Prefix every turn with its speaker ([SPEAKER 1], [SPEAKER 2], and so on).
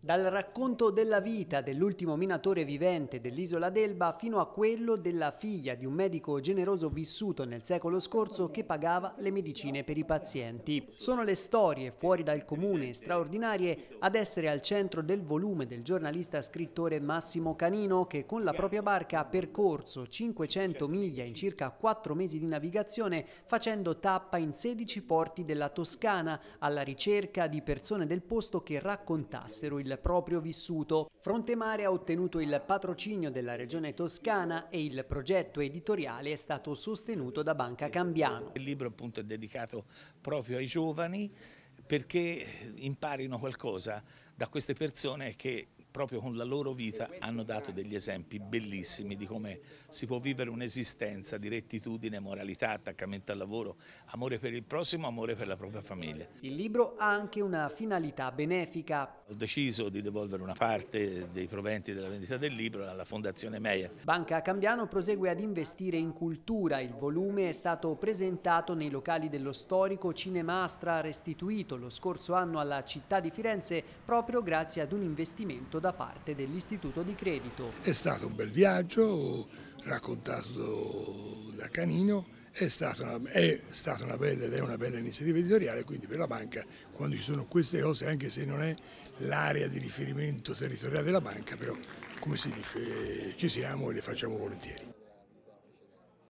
[SPEAKER 1] Dal racconto della vita dell'ultimo minatore vivente dell'isola d'Elba fino a quello della figlia di un medico generoso vissuto nel secolo scorso che pagava le medicine per i pazienti. Sono le storie fuori dal comune straordinarie ad essere al centro del volume del giornalista scrittore Massimo Canino che con la propria barca ha percorso 500 miglia in circa 4 mesi di navigazione facendo tappa in 16 porti della Toscana alla ricerca di persone del posto che raccontassero il proprio vissuto. Frontemare ha ottenuto il patrocinio della Regione Toscana e il progetto editoriale è stato sostenuto da Banca Cambiano. Il libro appunto
[SPEAKER 2] è dedicato proprio ai giovani perché imparino qualcosa da queste persone che proprio con la loro vita hanno dato degli esempi bellissimi di come si può vivere un'esistenza di rettitudine, moralità, attaccamento al lavoro, amore per il prossimo, amore per la propria famiglia.
[SPEAKER 1] Il libro ha anche una finalità benefica.
[SPEAKER 2] Ho deciso di devolvere una parte dei proventi della vendita del libro alla Fondazione Meia.
[SPEAKER 1] Banca Cambiano prosegue ad investire in cultura. Il volume è stato presentato nei locali dello storico Cinemastra restituito lo scorso anno alla città di Firenze proprio grazie ad un investimento da da parte dell'istituto di credito.
[SPEAKER 3] È stato un bel viaggio raccontato da Canino, è stata, una, è stata una, bella ed è una bella iniziativa editoriale, quindi per la banca quando ci sono queste cose, anche se non è l'area di riferimento territoriale della banca, però come si dice ci siamo e le facciamo volentieri.